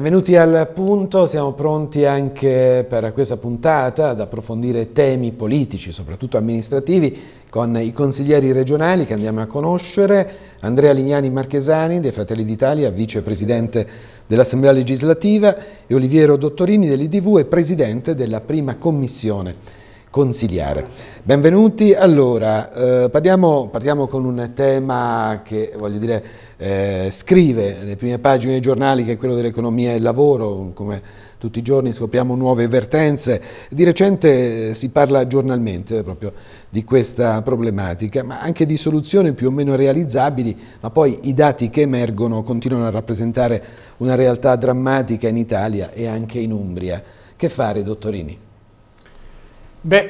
Benvenuti al punto, siamo pronti anche per questa puntata ad approfondire temi politici, soprattutto amministrativi, con i consiglieri regionali che andiamo a conoscere. Andrea Lignani Marchesani dei Fratelli d'Italia, vicepresidente dell'Assemblea legislativa e Oliviero Dottorini dell'IDV e presidente della prima commissione consigliare. Benvenuti. Allora, eh, parliamo, partiamo con un tema che voglio dire eh, scrive nelle prime pagine dei giornali che è quello dell'economia e del lavoro, come tutti i giorni scopriamo nuove vertenze. di recente eh, si parla giornalmente proprio di questa problematica, ma anche di soluzioni più o meno realizzabili, ma poi i dati che emergono continuano a rappresentare una realtà drammatica in Italia e anche in Umbria. Che fare, dottorini? Beh,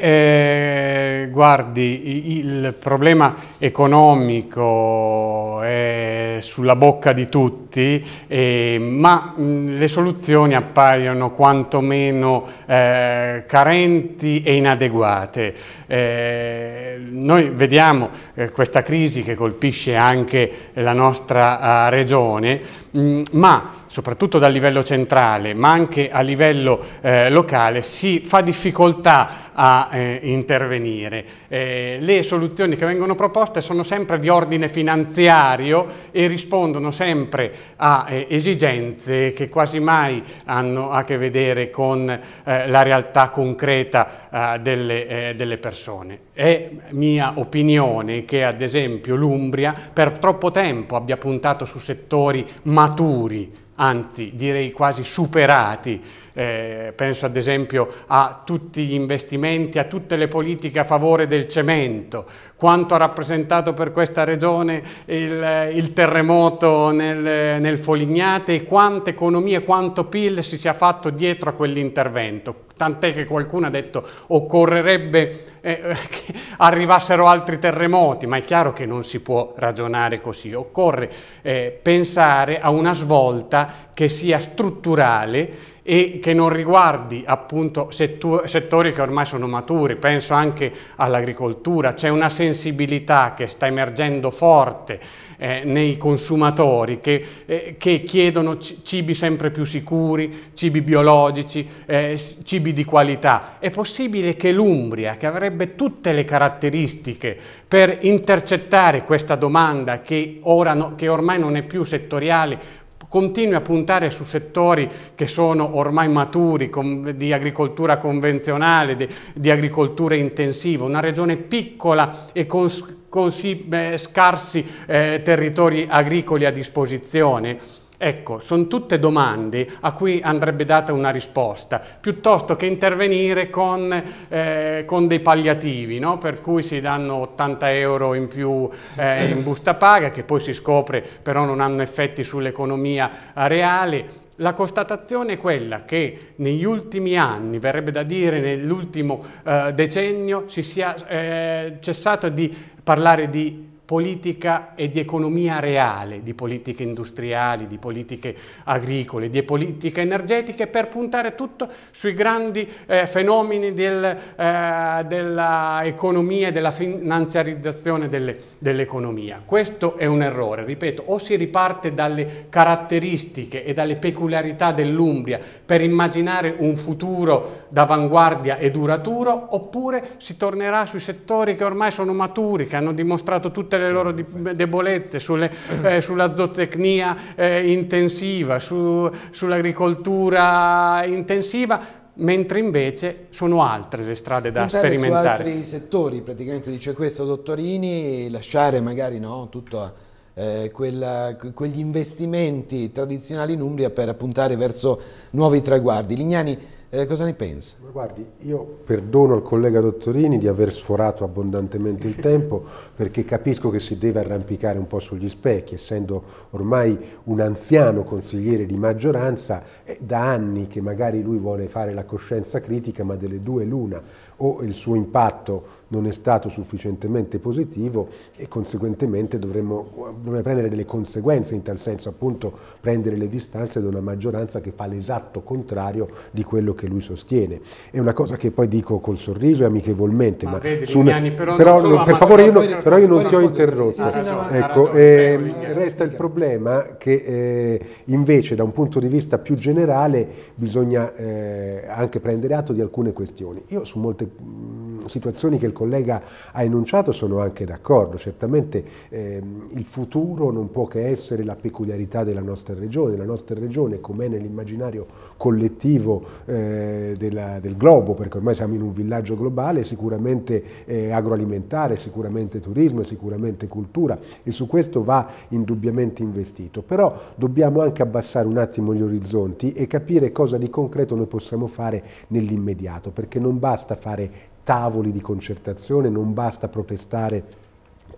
eh, guardi, il problema economico è sulla bocca di tutti tutti, eh, ma mh, mm, le soluzioni appaiono quantomeno eh, carenti e inadeguate. Eh, noi vediamo eh, questa crisi che colpisce anche la nostra eh, regione, mh, mm, ma soprattutto dal livello centrale, ma anche a livello eh, locale, si fa difficoltà a intervenire. le soluzioni che vengono proposte sono sempre di ordine finanziario e rispondono sempre a eh, esigenze che quasi mai hanno a che vedere con eh, la realtà concreta eh, delle, eh, delle, persone. È mia opinione che ad esempio l'Umbria per troppo tempo abbia puntato su settori maturi anzi direi quasi superati. Eh, penso ad esempio a tutti gli investimenti, a tutte le politiche a favore del cemento, quanto ha rappresentato per questa regione il, il terremoto nel, nel Folignate e quanta economia, quanto PIL si sia fatto dietro a quell'intervento tant'è che qualcuno ha detto occorrerebbe eh, eh, che arrivassero altri terremoti, ma è chiaro che non si può ragionare così, occorre eh, pensare a una svolta che sia strutturale e che non riguardi appunto settori che ormai sono maturi, penso anche all'agricoltura, c'è una sensibilità che sta emergendo forte eh, nei consumatori che, eh, che, chiedono cibi sempre più sicuri, cibi biologici, eh, cibi di qualità. È possibile che l'Umbria, che avrebbe tutte le caratteristiche per intercettare questa domanda che, ora no, che ormai non è più settoriale, continui a puntare su settori che sono ormai maturi, con, di agricoltura convenzionale, di, di, agricoltura intensiva, una regione piccola e con, con eh, scarsi eh, territori agricoli a disposizione, Ecco, sono tutte domande a cui andrebbe data una risposta, piuttosto che intervenire con, eh, con dei palliativi, no? per cui si danno 80 euro in più eh, in busta paga, che poi si scopre però non hanno effetti sull'economia eh, reale. La constatazione è quella che negli ultimi anni, verrebbe da dire nell'ultimo eh, decennio, si sia eh, cessato di parlare di politica e di economia reale, di politiche industriali, di politiche agricole, di politiche energetiche, per puntare tutto sui grandi eh, fenomeni del, eh, dell'economia e della finanziarizzazione dell'economia. Questo è un errore, ripeto, o si riparte dalle caratteristiche e dalle peculiarità dell'Umbria per immaginare un futuro d'avanguardia e duraturo, oppure si tornerà sui settori che ormai sono maturi, che hanno dimostrato tutta le loro debolezze, sulle, eh, sulla zootecnia eh, intensiva, su, sull'agricoltura intensiva, mentre invece sono altre le strade da Puntare sperimentare. su altri settori, praticamente dice questo Dottorini, lasciare magari no, tutto eh, quella, quegli investimenti tradizionali in Umbria per puntare verso nuovi traguardi. Lignani, eh, cosa ne pensa? Ma guardi, io perdono al collega Dottorini di aver sforato abbondantemente il tempo perché capisco che si deve arrampicare un po' sugli specchi, essendo ormai un anziano consigliere di maggioranza, è da anni che magari lui vuole fare la coscienza critica, ma delle due l'una, o il suo impatto non è stato sufficientemente positivo e conseguentemente dovremmo, dovremmo prendere delle conseguenze in tal senso, appunto prendere le distanze da una maggioranza che fa l'esatto contrario di quello che lui sostiene. È una cosa che poi dico col sorriso e amichevolmente, ma, ma su un... però, però non, per favore io, non, però io non ti ho interrotto. Sì, sì, no, ecco, ragione, eh, prego, resta il problema che eh, invece da un punto di vista più generale bisogna eh, anche prendere atto di alcune questioni. Io su molte mh, mm, situazioni che il collega ha enunciato sono anche d'accordo, certamente ehm, il futuro non può che essere la peculiarità della nostra regione, la nostra regione com'è nell'immaginario collettivo eh, della, del globo, perché ormai siamo in un villaggio globale, sicuramente eh, agroalimentare, sicuramente turismo, sicuramente cultura e su questo va indubbiamente investito, però dobbiamo anche abbassare un attimo gli orizzonti e capire cosa di concreto noi possiamo fare nell'immediato, perché non basta fare tavoli di concertazione, non basta protestare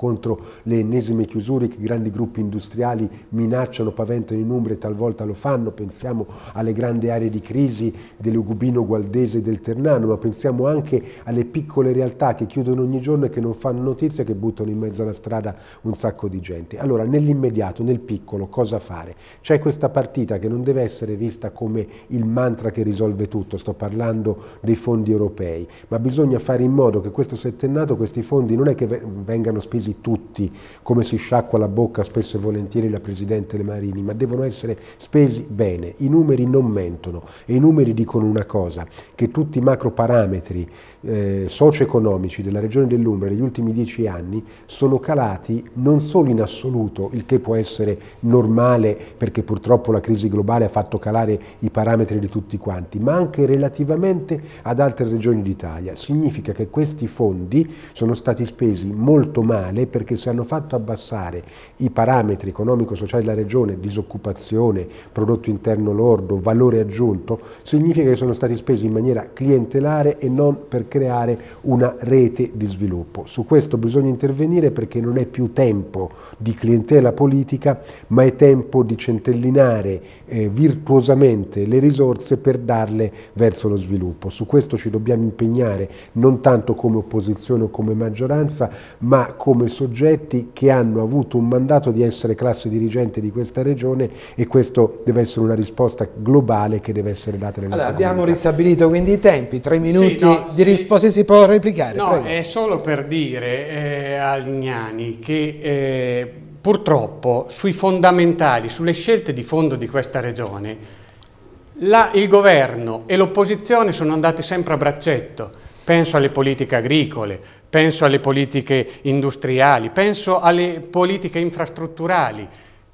contro le ennesime chiusure che grandi gruppi industriali minacciano, paventano in Umbria e talvolta lo fanno, pensiamo alle grandi aree di crisi dell'Ugubino Gualdese e del Ternano, ma pensiamo anche alle piccole realtà che chiudono ogni giorno e che non fanno notizia, che buttano in mezzo alla strada un sacco di gente. Allora, nell'immediato, nel piccolo, cosa fare? C'è questa partita che non deve essere vista come il mantra che risolve tutto, sto parlando dei fondi europei, ma bisogna fare in modo che questo settennato questi fondi non è che vengano spesi tudo. tutti, come si sciacqua la bocca spesso e volentieri la Presidente Le Marini, ma devono essere spesi bene. I numeri non mentono e i numeri dicono una cosa, che tutti i macro parametri eh, socio-economici della regione dell'Umbria negli ultimi dieci anni sono calati non solo in assoluto, il che può essere normale perché purtroppo la crisi globale ha fatto calare i parametri di tutti quanti, ma anche relativamente ad altre regioni d'Italia. Significa che questi fondi sono stati spesi molto male perché saranno hanno fatto abbassare i parametri economico-sociali della regione, disoccupazione, prodotto interno lordo, valore aggiunto, significa che sono stati spesi in maniera clientelare e non per creare una rete di sviluppo. Su questo bisogna intervenire perché non è più tempo di clientela politica, ma è tempo di centellinare eh, virtuosamente le risorse per darle verso lo sviluppo. Su questo ci dobbiamo impegnare non tanto come opposizione o come maggioranza, ma come soggetto soggetti che hanno avuto un mandato di essere classe dirigente di questa regione e questa deve essere una risposta globale che deve essere data nelle allora, abbiamo comunità. ristabilito quindi i tempi, tre minuti sì, no, di sì. risposta si può replicare. No, prego. è solo per dire eh, a Lignani che eh, purtroppo sui fondamentali, sulle scelte di fondo di questa regione, la, il governo e l'opposizione sono andati sempre a braccetto penso alle politiche agricole, penso alle politiche industriali, penso alle politiche infrastrutturali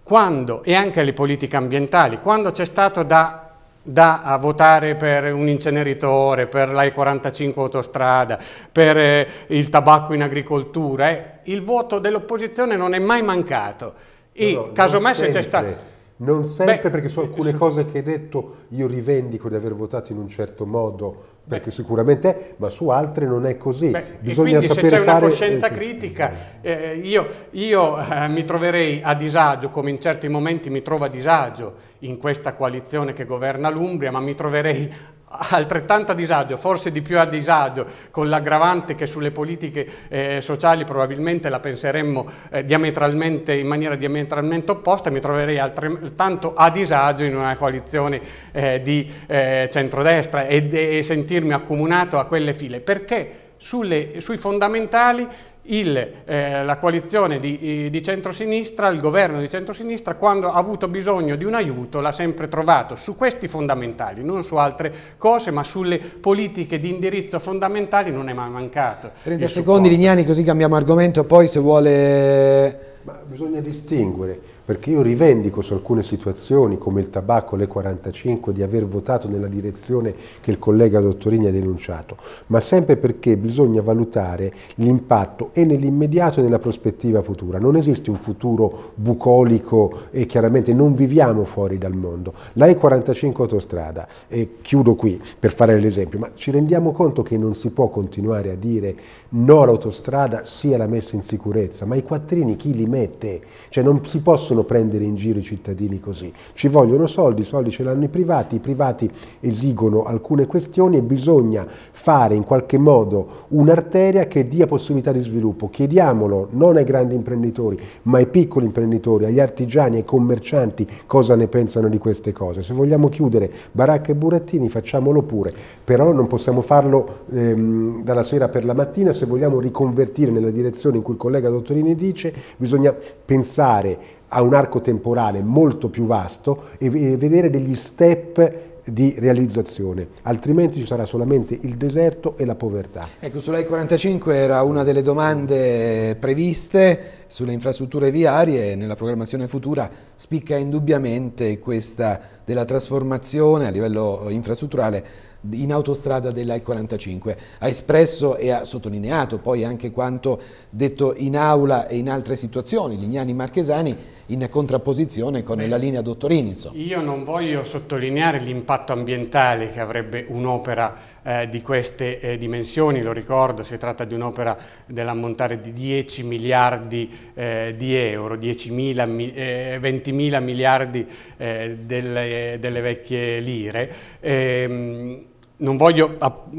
quando, e anche alle politiche ambientali. Quando c'è stato da da votare per un inceneritore, per l'A45 autostrada, per eh, il tabacco in agricoltura, eh, il voto dell'opposizione non è mai mancato. E no, no, casomai se c'è stato non sempre, Beh, perché su alcune su... cose che hai detto io rivendico di aver votato in un certo modo, perché Beh. sicuramente è, ma su altre non è così. Beh, Bisogna quindi se c'è una coscienza critica, eh, io, io eh, mi troverei a disagio, come in certi momenti mi trovo a disagio in questa coalizione che governa l'Umbria, ma mi troverei altrettanto a disagio, forse di più a disagio, con l'aggravante che sulle politiche eh, sociali probabilmente la penseremmo eh, diametralmente, in maniera diametralmente opposta, mi troverei altrettanto a disagio in una coalizione eh, di eh, centrodestra e, e sentirmi accomunato a quelle file. Perché? Sulle, sui fondamentali il, eh, la coalizione di, di centrosinistra, il governo di centrosinistra, quando ha avuto bisogno di un aiuto l'ha sempre trovato su questi fondamentali, non su altre cose, ma sulle politiche di indirizzo fondamentali non è mai mancato. 30 secondi Lignani così cambiamo argomento, poi se vuole... Ma bisogna distinguere perché io rivendico su alcune situazioni come il tabacco, le 45, di aver votato nella direzione che il collega Dottorini ha denunciato, ma sempre perché bisogna valutare l'impatto e nell'immediato e nella prospettiva futura. Non esiste un futuro bucolico e chiaramente non viviamo fuori dal mondo. La E45 autostrada, e chiudo qui per fare l'esempio, ma ci rendiamo conto che non si può continuare a dire no all'autostrada, sì alla messa in sicurezza, ma i quattrini chi li mette? Cioè non si possono possono prendere in giro i cittadini così. Ci vogliono soldi, i soldi ce l'hanno i privati, i privati esigono alcune questioni e bisogna fare in qualche modo un'arteria che dia possibilità di sviluppo. Chiediamolo non ai grandi imprenditori, ma ai piccoli imprenditori, agli artigiani, ai commercianti cosa ne pensano di queste cose. Se vogliamo chiudere baracca e burattini facciamolo pure, però non possiamo farlo ehm, dalla sera per la mattina, se vogliamo riconvertire nella direzione in cui il collega Dottorini dice, bisogna pensare ha un arco temporale molto più vasto e, vedere degli step di realizzazione, altrimenti ci sarà solamente il deserto e la povertà. Ecco, sullai 45 era una delle domande previste sulle infrastrutture viarie e nella programmazione futura spicca indubbiamente questa della trasformazione a livello infrastrutturale in autostrada della I-45. Ha espresso e ha sottolineato poi anche quanto detto in aula e in altre situazioni, Lignani Marchesani, in contrapposizione con Beh, la linea Dottorini. Insomma. Io non voglio sottolineare l'impatto ambientale che avrebbe un'opera eh, di queste eh, dimensioni, lo ricordo, si tratta di un'opera dell'ammontare di 10 miliardi eh, di euro, 10 mila, 20 mila miliardi eh, delle, delle, vecchie lire. Eh, non voglio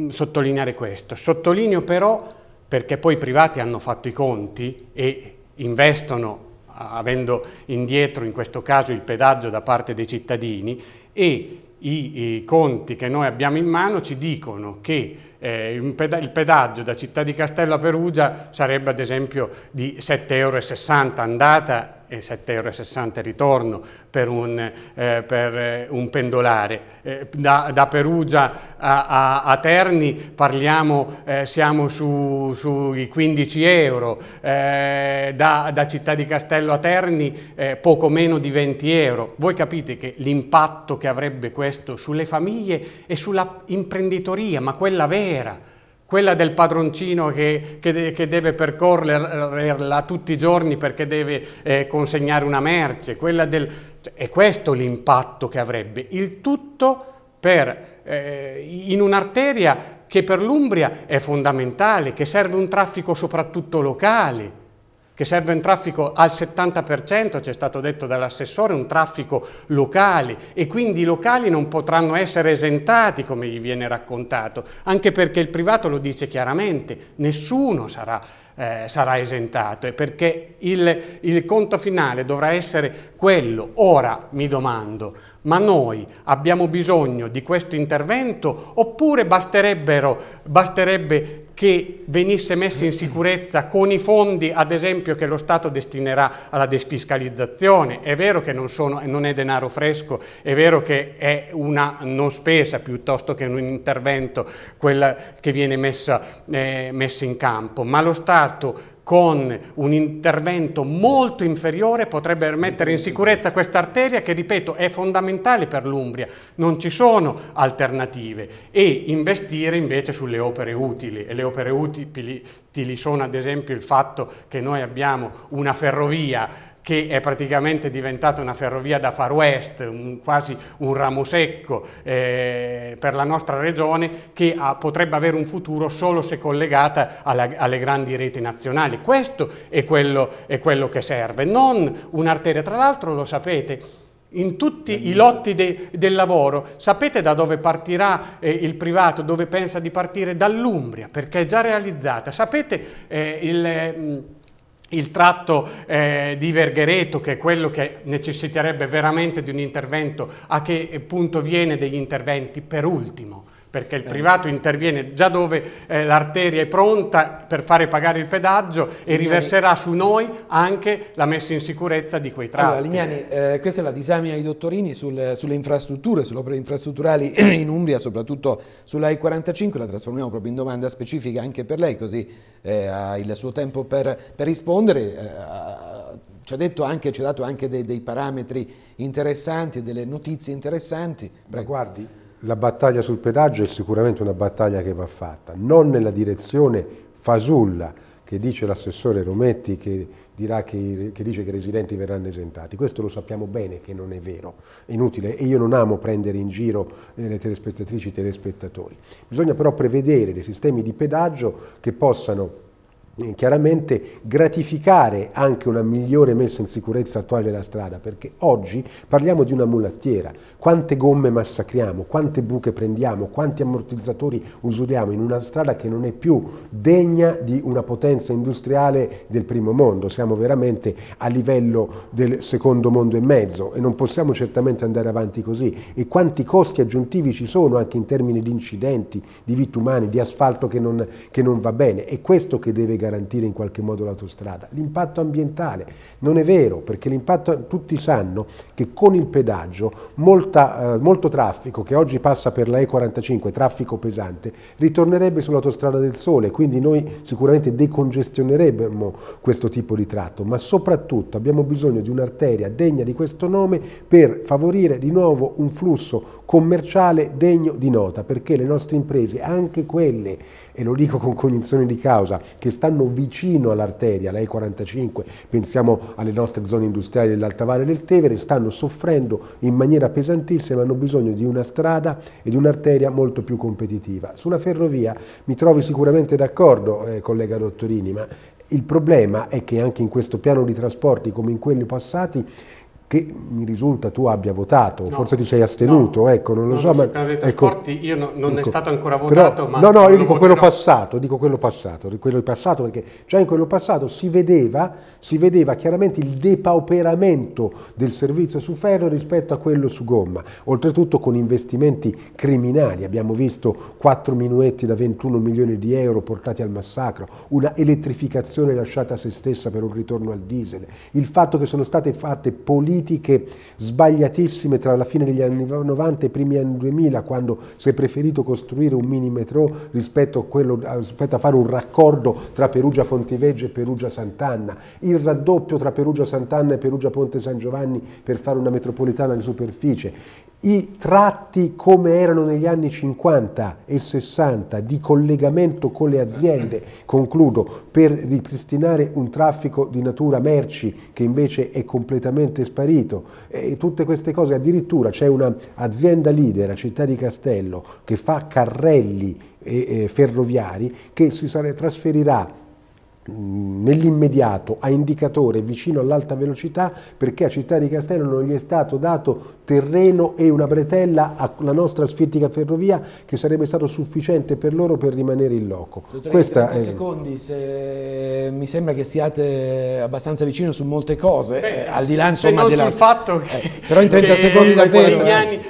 sottolineare questo, sottolineo però perché poi i privati hanno fatto i conti e investono avendo indietro in questo caso il pedaggio da parte dei cittadini e i, i conti che noi abbiamo in mano ci dicono che eh, il, peda il pedaggio da Città di Castello a Perugia sarebbe ad esempio di 7,60 euro andata e 7,60 euro ritorno per un, eh, per eh, un pendolare. Eh, da, da, Perugia a, a, a Terni parliamo, eh, siamo su, sui 15 euro, eh, da, da, Città di Castello a Terni eh, poco meno di 20 euro. Voi capite che l'impatto che avrebbe questo sulle famiglie e sulla imprenditoria, ma quella vera, vera, quella del padroncino che, che, che deve percorrerla tutti i giorni perché deve eh, consegnare una merce, quella del... Cioè, è questo l'impatto che avrebbe. Il tutto per, eh, in un'arteria che per l'Umbria è fondamentale, che serve un traffico soprattutto locale che serve un traffico al 70%, ci è stato detto dall'assessore, un traffico locale e quindi i locali non potranno essere esentati come gli viene raccontato, anche perché il privato lo dice chiaramente, nessuno sarà, eh, sarà esentato e perché il, il conto finale dovrà essere quello. Ora mi domando, ma noi abbiamo bisogno di questo intervento oppure basterebbe che venisse messa in sicurezza con i fondi, ad esempio, che lo Stato destinerà alla defiscalizzazione. È vero che non, sono, non è denaro fresco, è vero che è una non spesa piuttosto che un intervento quella che viene messa, eh, messa in campo, ma lo Stato con un intervento molto inferiore potrebbe mettere in sicurezza questa arteria che, ripeto, è fondamentale per l'Umbria, non ci sono alternative e investire invece sulle opere utili e le opere utili sono ad esempio il fatto che noi abbiamo una ferrovia che è praticamente diventata una ferrovia da far west, un, quasi un ramo secco eh, per la nostra regione, che ha, potrebbe avere un futuro solo se collegata alla, alle grandi reti nazionali. Questo è quello, è quello che serve, non un'arteria. Tra l'altro lo sapete, in tutti i lotti de, del lavoro. Sapete da dove partirà eh, il privato, dove pensa di partire? Dall'Umbria, perché è già realizzata. Sapete eh, il, mm, il, tratto eh, di Verghereto, che è quello che necessiterebbe veramente di un intervento, a che punto viene degli interventi per ultimo? perché il privato interviene già dove eh, l'arteria è pronta per fare pagare il pedaggio e riverserà su noi anche la messa in sicurezza di quei tratti. Allora, Lignani, eh, questa è la disamina di Dottorini sul, sulle infrastrutture, sulle opere infrastrutturali in Umbria, soprattutto sulla I-45, la trasformiamo proprio in domanda specifica anche per lei, così eh, ha il suo tempo per, per rispondere. Eh, ci ha, detto anche, ci ha dato anche dei, dei parametri interessanti, delle notizie interessanti. Prego. Ma guardi, la battaglia sul pedaggio è sicuramente una battaglia che va fatta, non nella direzione fasulla che dice l'assessore Rometti che, che, che dice che i residenti verranno esentati. Questo lo sappiamo bene che non è vero, è inutile e io non amo prendere in giro eh, le telespettatrici e i telespettatori. Bisogna però prevedere dei sistemi di pedaggio che possano eh, chiaramente gratificare anche una migliore messa in sicurezza attuale della strada, perché oggi parliamo di una mulattiera, quante gomme massacriamo, quante buche prendiamo, quanti ammortizzatori usuriamo in una strada che non è più degna di una potenza industriale del primo mondo, siamo veramente a livello del secondo mondo e mezzo e non possiamo certamente andare avanti così e quanti costi aggiuntivi ci sono anche in termini di incidenti, di vite umane, di asfalto che non, che non va bene, è questo che deve garantire garantire in qualche modo l'autostrada. L'impatto ambientale non è vero perché l'impatto, tutti sanno che con il pedaggio molta, eh, molto traffico che oggi passa per la E45, traffico pesante, ritornerebbe sull'autostrada del Sole, quindi noi sicuramente decongestioneremmo questo tipo di tratto, ma soprattutto abbiamo bisogno di un'arteria degna di questo nome per favorire di nuovo un flusso commerciale degno di nota perché le nostre imprese, anche quelle e lo dico con cognizione di causa, che stanno vicino all'arteria, la 45 pensiamo alle nostre zone industriali dell'Alta Valle del Tevere, stanno soffrendo in maniera pesantissima, e hanno bisogno di una strada e di un'arteria molto più competitiva. Sulla ferrovia mi trovi sicuramente d'accordo, eh, collega Dottorini, ma il problema è che anche in questo piano di trasporti, come in quelli passati, che mi risulta tu abbia votato, no, forse ti sei astenuto, no, ecco, non lo non so. ma, ecco, trasporti io no, non dico, è ecco, stato ancora votato, però, ma... No, no, io dico quello passato, dico quello passato, quello passato, perché già in quello passato si vedeva, si vedeva chiaramente il depauperamento del servizio su ferro rispetto a quello su gomma, oltretutto con investimenti criminali, abbiamo visto quattro minuetti da 21 milioni di euro portati al massacro, una elettrificazione lasciata a se stessa per un ritorno al diesel, il fatto che sono state fatte politiche politiche sbagliatissime tra la fine degli anni 90 e i primi anni 2000, quando si è preferito costruire un mini metro rispetto a, quello, rispetto a fare un raccordo tra Perugia Fontiveggio e Perugia Sant'Anna, il raddoppio tra Perugia Sant'Anna e Perugia Ponte San Giovanni per fare una metropolitana in superficie, i tratti come erano negli anni 50 e 60 di collegamento con le aziende, concludo, per ripristinare un traffico di natura merci che invece è completamente sparito marito e tutte queste cose. Addirittura c'è un'azienda leader a Città di Castello che fa carrelli ferroviari che si trasferirà Mm, nell'immediato a indicatore vicino all'alta velocità perché a Città di Castello non gli è stato dato terreno e una bretella alla nostra sfittica ferrovia che sarebbe stato sufficiente per loro per rimanere in loco. Questa 30 è... secondi, se... mi sembra che siate abbastanza vicino su molte cose, Beh, eh, al di là insomma... Se non della... sul fatto eh, che... Eh, però in 30 secondi davvero,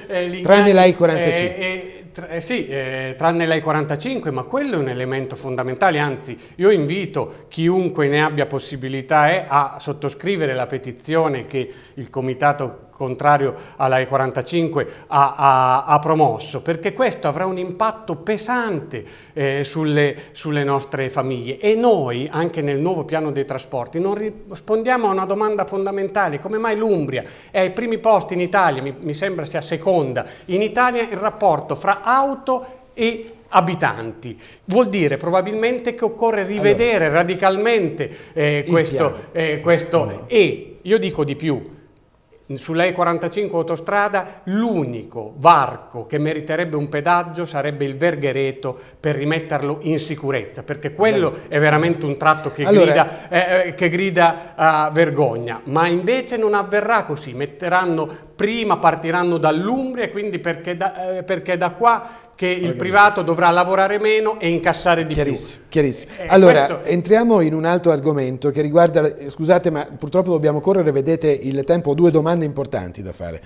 eh, tranne l'AI 45. Eh, eh, eh sì, eh, tranne lei 45, ma quello è un elemento fondamentale, anzi io invito chiunque ne abbia possibilità eh, a sottoscrivere la petizione che il Comitato contrario alla E45, ha, ha, ha promosso, perché questo avrà un impatto pesante eh, sulle, sulle nostre famiglie. E noi, anche nel nuovo piano dei trasporti, non rispondiamo a una domanda fondamentale, come mai l'Umbria è ai primi posti in Italia, mi, mi sembra sia seconda, in Italia il rapporto fra auto e abitanti. Vuol dire probabilmente che occorre rivedere allora, radicalmente eh, questo, eh, questo. e io dico di più, sull'E45 autostrada l'unico varco che meriterebbe un pedaggio sarebbe il Verghereto per rimetterlo in sicurezza, perché quello Bene. è veramente un tratto che allora... grida, eh, eh che grida eh, vergogna, ma invece non avverrà così, metteranno prima, partiranno dall'Umbria, e quindi perché da, eh, perché da qua che il privato dovrà lavorare meno e incassare di chiarissimo, più. Chiarissimo. Eh, allora, questo... entriamo in un altro argomento che riguarda, eh, scusate ma purtroppo dobbiamo correre, vedete il tempo, ho due domande importanti da fare.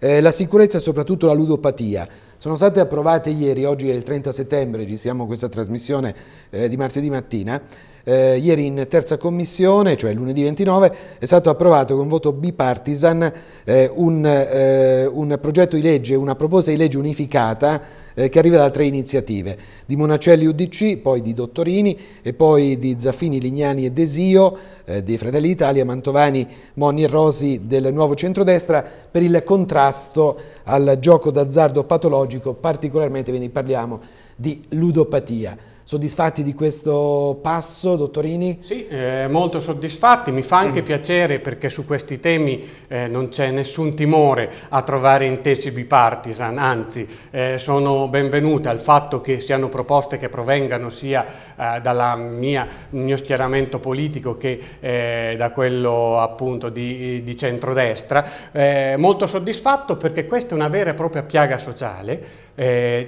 Eh, la sicurezza e soprattutto la ludopatia. Sono state approvate ieri, oggi è il 30 settembre, ci siamo questa trasmissione eh, di martedì mattina. Eh, ieri in terza commissione, cioè lunedì 29, è stato approvato con voto bipartisan eh, un, eh, un progetto di legge, una proposta di legge unificata eh, che arriva da tre iniziative, di Monacelli UDC, poi di Dottorini e poi di Zaffini, Lignani e Desio, eh, dei Fratelli d'Italia, Mantovani, Monni e Rosi del Nuovo Centrodestra per il contrasto al gioco d'azzardo patologico, particolarmente quindi parliamo di ludopatia. Soddisfatti di questo passo, dottorini? Sì, eh, molto soddisfatti. Mi fa anche mm. piacere perché su questi temi eh, non c'è nessun timore a trovare intesi bipartisan, anzi eh, sono benvenute al fatto che siano proposte che provengano sia eh, dal mio schieramento politico che eh, da quello appunto di, di centrodestra. Eh, molto soddisfatto perché questa è una vera e propria piaga sociale.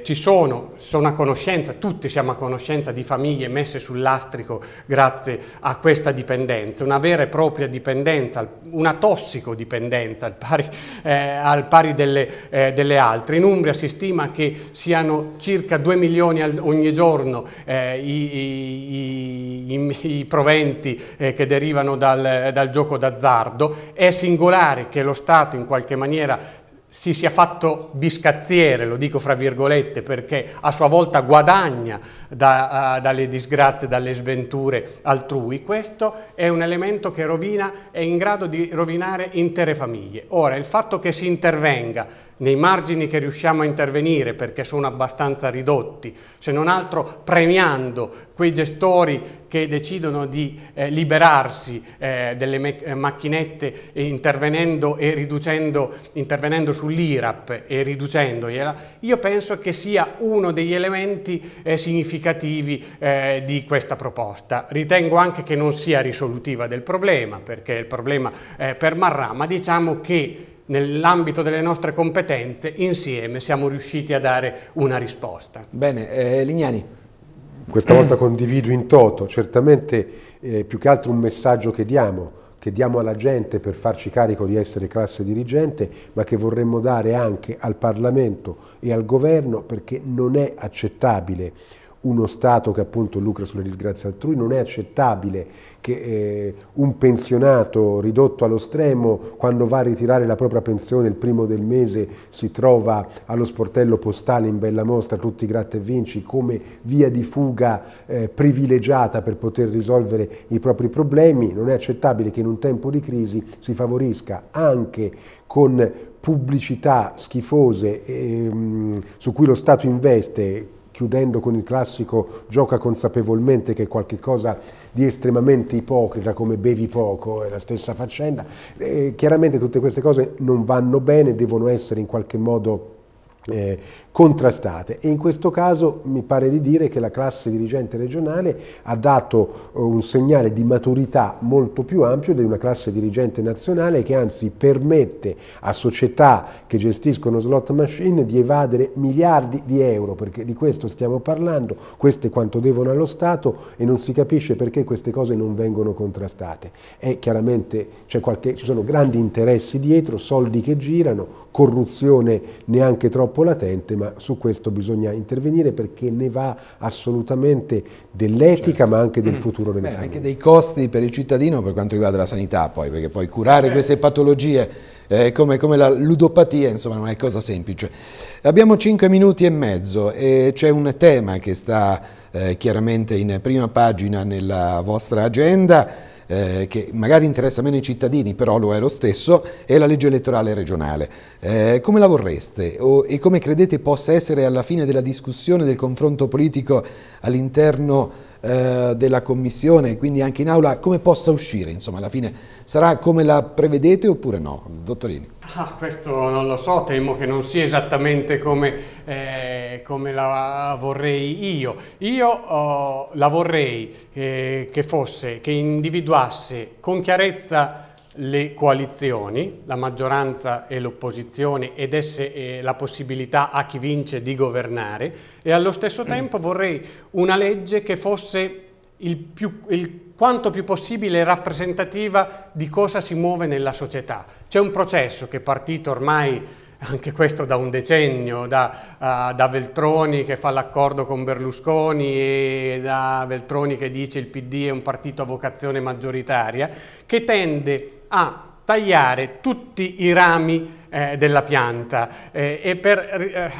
ci sono, sono a conoscenza, tutti siamo a conoscenza conoscenza di famiglie messe sul lastrico grazie a questa dipendenza, una vera e propria dipendenza, una tossicodipendenza al pari, eh, al pari delle, eh, delle, altre. In Umbria si stima che siano circa 2 milioni ogni giorno eh, i, i, i, i, proventi eh, che derivano dal, dal gioco d'azzardo. È singolare che lo Stato in qualche maniera si sia fatto biscazziere, lo dico fra virgolette, perché a sua volta guadagna da, uh, dalle disgrazie, dalle sventure altrui, questo è un elemento che rovina, è in grado di rovinare intere famiglie. Ora, il fatto che si intervenga nei margini che riusciamo a intervenire, perché sono abbastanza ridotti, se non altro premiando quei gestori che decidono di eh, liberarsi eh, delle eh, macchinette eh, intervenendo e riducendo, intervenendo sull'IRAP e riducendogliela, io penso che sia uno degli elementi eh, significativi eh, di questa proposta. Ritengo anche che non sia risolutiva del problema, perché il problema eh, permarrà, ma diciamo che nell'ambito delle nostre competenze insieme siamo riusciti a dare una risposta. Bene, eh, Lignani. Questa volta condivido in toto, certamente eh, più che altro un messaggio che diamo, che diamo alla gente per farci carico di essere classe dirigente, ma che vorremmo dare anche al Parlamento e al Governo perché non è accettabile uno Stato che appunto lucra sulle disgrazie altrui, non è accettabile che eh, un pensionato ridotto allo stremo quando va a ritirare la propria pensione il primo del mese si trova allo sportello postale in Bella Mostra tutti gratta e vinci come via di fuga eh, privilegiata per poter risolvere i propri problemi, non è accettabile che in un tempo di crisi si favorisca anche con pubblicità schifose ehm, su cui lo Stato investe chiudendo con il classico gioca consapevolmente che è qualcosa di estremamente ipocrita come bevi poco, è la stessa faccenda. E eh, chiaramente tutte queste cose non vanno bene, devono essere in qualche modo eh, contrastate e in questo caso mi pare di dire che la classe dirigente regionale ha dato eh, un segnale di maturità molto più ampio di una classe dirigente nazionale che anzi permette a società che gestiscono slot machine di evadere miliardi di euro perché di questo stiamo parlando, questo è quanto devono allo Stato e non si capisce perché queste cose non vengono contrastate. E chiaramente qualche, ci sono grandi interessi dietro, soldi che girano, corruzione neanche troppo troppo latente, ma su questo bisogna intervenire perché ne va assolutamente dell'etica certo. ma anche del mm. futuro delle Beh, famiglie. Anche dei costi per il cittadino per quanto riguarda la sanità poi, perché poi curare certo. queste patologie eh, come, come, la ludopatia insomma non è cosa semplice. Abbiamo cinque minuti e mezzo e c'è un tema che sta eh, chiaramente in prima pagina nella vostra agenda eh, che magari interessa meno i cittadini, però lo è lo stesso, è la legge elettorale regionale. Eh, come la vorreste o, e come credete possa essere alla fine della discussione, del confronto politico all'interno eh, della Commissione, quindi anche in aula, come possa uscire? Insomma, alla fine sarà come la prevedete oppure no? Dottorini. Ah, questo non lo so, temo che non sia esattamente come, eh, come la vorrei io. Io oh, la vorrei eh, che fosse, che individuasse con chiarezza le coalizioni, la maggioranza e l'opposizione ed esse eh, la possibilità a chi vince di governare e allo stesso tempo vorrei una legge che fosse il più, il quanto più possibile rappresentativa di cosa si muove nella società. C'è un processo che è partito ormai anche questo da un decennio, da, uh, da Veltroni che fa l'accordo con Berlusconi e da Veltroni che dice il PD è un partito a vocazione maggioritaria, che tende a tagliare tutti i rami eh, della pianta eh, e per eh,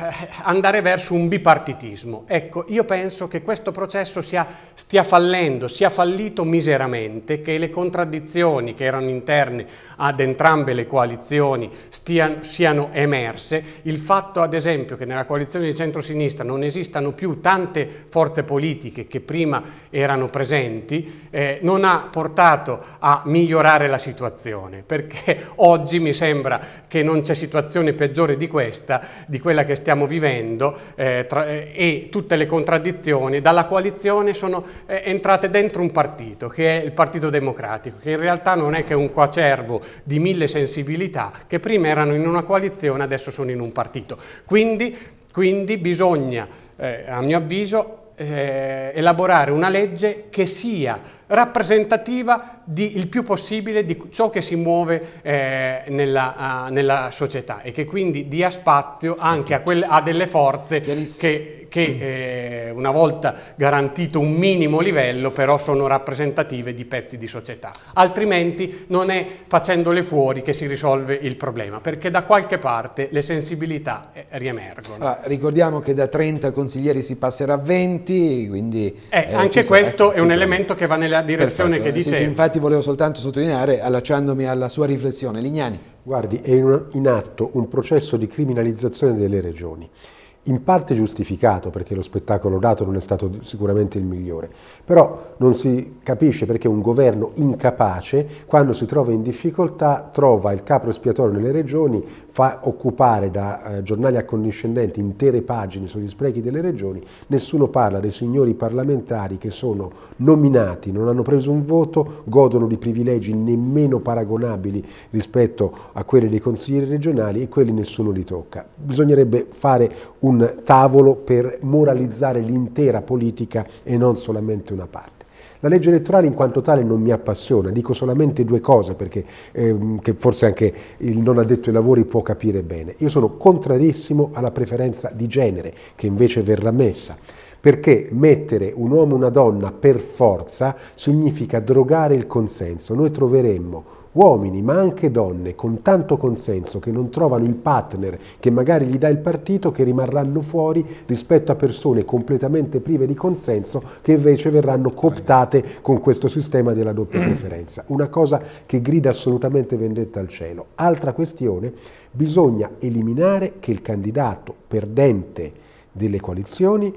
andare verso un bipartitismo. Ecco, io penso che questo processo sia, stia fallendo, sia fallito miseramente, che le contraddizioni che erano interne ad entrambe le coalizioni stiano, siano emerse. Il fatto, ad esempio, che nella coalizione di centrosinistra non esistano più tante forze politiche che prima erano presenti, eh, non ha portato a migliorare la situazione, perché oggi mi sembra che non non c'è situazione peggiore di questa, di quella che stiamo vivendo eh, tra, eh, e tutte le contraddizioni dalla coalizione sono eh, entrate dentro un partito, che è il Partito Democratico, che in realtà non è che un coacervo di mille sensibilità che prima erano in una coalizione, adesso sono in un partito. Quindi, quindi bisogna, eh, a mio avviso, eh, elaborare una legge che sia rappresentativa di, il più possibile di ciò che si muove eh, nella, uh, nella, società e che quindi dia spazio anche a, quelle, a delle forze che che mm. eh, una volta garantito un minimo livello però sono rappresentative di pezzi di società. Altrimenti non è facendole fuori che si risolve il problema, perché da qualche parte le sensibilità eh, riemergono. Allora, ricordiamo che da 30 consiglieri si passerà a 20, quindi... Eh, eh, anche questo sarà, è un elemento che va nella direzione perfetto, che dice... Sì, sì, infatti volevo soltanto sottolineare, allacciandomi alla sua riflessione, Lignani. Guardi, è in atto un processo di criminalizzazione delle regioni in parte giustificato perché lo spettacolo dato non è stato sicuramente il migliore, però non si capisce perché un governo incapace quando si trova in difficoltà trova il capro espiatorio nelle regioni, fa occupare da eh, giornali accondiscendenti intere pagine sugli sprechi delle regioni, nessuno parla dei signori parlamentari che sono nominati, non hanno preso un voto, godono di privilegi nemmeno paragonabili rispetto a quelli dei consiglieri regionali e quelli nessuno li tocca. Bisognerebbe fare un un tavolo per moralizzare l'intera politica e non solamente una parte. La legge elettorale in quanto tale non mi appassiona, dico solamente due cose perché ehm, forse anche il non addetto ai lavori può capire bene. Io sono contrarissimo alla preferenza di genere che invece verrà messa perché mettere un uomo e una donna per forza significa drogare il consenso. Noi troveremmo uomini ma anche donne con tanto consenso che non trovano il partner che magari gli dà il partito che rimarranno fuori rispetto a persone completamente prive di consenso che invece verranno cooptate con questo sistema della doppia preferenza. Una cosa che grida assolutamente vendetta al cielo. Altra questione, bisogna eliminare che il candidato perdente delle coalizioni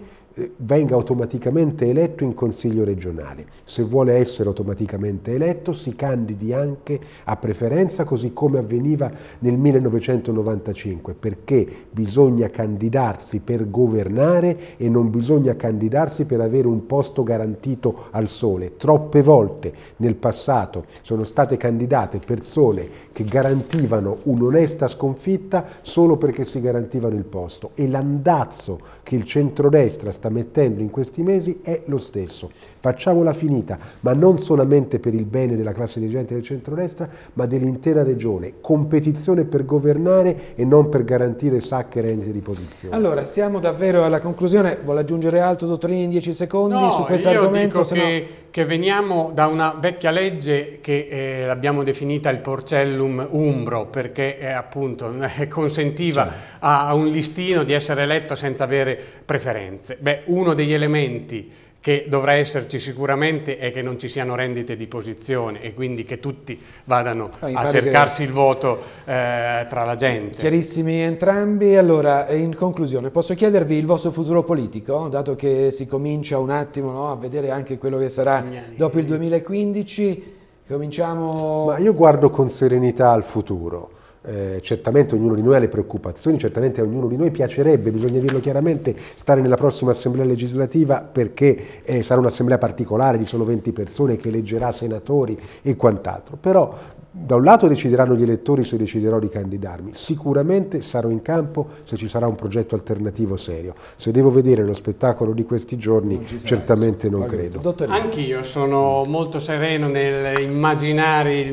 venga automaticamente eletto in consiglio regionale. Se vuole essere automaticamente eletto si candidi anche a preferenza così come avveniva nel 1995 perché bisogna candidarsi per governare e non bisogna candidarsi per avere un posto garantito al sole. Troppe volte nel passato sono state candidate persone che garantivano un'onesta sconfitta solo perché si garantivano il posto e l'andazzo che il centrodestra sta sta mettendo in questi mesi è lo stesso. Facciamola finita, ma non solamente per il bene della classe dirigente del centrodestra, ma dell'intera regione. Competizione per governare e non per garantire sacche rendite di posizione. Allora, siamo davvero alla conclusione. Vuole aggiungere altro, dottorini, in dieci secondi no, su questo argomento? Dico sennò... che, che veniamo da una vecchia legge che eh, l'abbiamo definita il porcellum umbro, perché eh, appunto eh, consentiva cioè. a, a un listino di essere eletto senza avere preferenze. Beh, uno degli elementi che dovrà esserci sicuramente è che non ci siano rendite di posizione e quindi che tutti vadano ah, a cercarsi che... il voto eh, tra la gente. Chiarissimi entrambi. Allora, in conclusione, posso chiedervi il vostro futuro politico, dato che si comincia un attimo no, a vedere anche quello che sarà dopo il 2015? Cominciamo... Ma io guardo con serenità al futuro. Eh, certamente ognuno di noi ha le preoccupazioni, certamente a ognuno di noi piacerebbe, bisogna dirlo chiaramente, stare nella prossima assemblea legislativa perché eh, sarà un'assemblea particolare di solo 20 persone che eleggerà senatori e quant'altro, però da un lato decideranno gli elettori se deciderò di candidarmi, sicuramente sarò in campo se ci sarà un progetto alternativo serio. Se devo vedere lo spettacolo di questi giorni, non certamente non credo. Anch'io sono molto sereno nell'immaginare il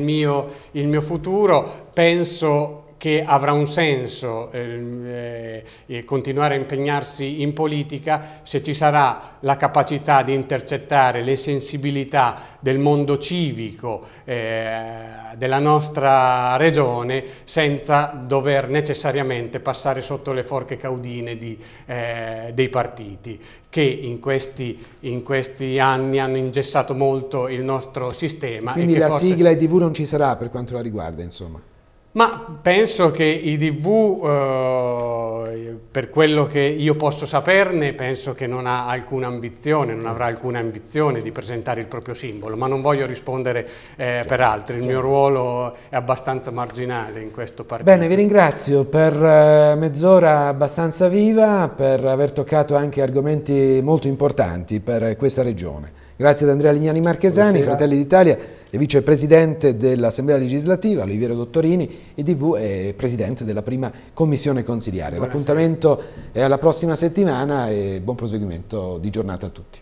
il mio futuro, penso che avrà un senso ehm, eh, eh, continuare a impegnarsi in politica se ci sarà la capacità di intercettare le sensibilità del mondo civico eh, della nostra regione senza dover necessariamente passare sotto le forche caudine di, eh, dei partiti che in questi, in questi, anni hanno ingessato molto il nostro sistema. Quindi la forse... sigla EDV non ci sarà per quanto la riguarda insomma? Ma penso che i DV, eh, per quello che io posso saperne, penso che non ha alcuna ambizione, non avrà alcuna ambizione di presentare il proprio simbolo, ma non voglio rispondere eh, per altri, il mio ruolo è abbastanza marginale in questo partito. Bene, vi ringrazio per eh, mezz'ora abbastanza viva, per aver toccato anche argomenti molto importanti per eh, questa regione. Grazie ad Andrea Lignani Marchesani, Buonasera. Fratelli d'Italia e vicepresidente dell'Assemblea legislativa, Oliviero Dottorini, IDV e presidente della prima commissione consiliare. L'appuntamento è alla prossima settimana e buon proseguimento di giornata a tutti.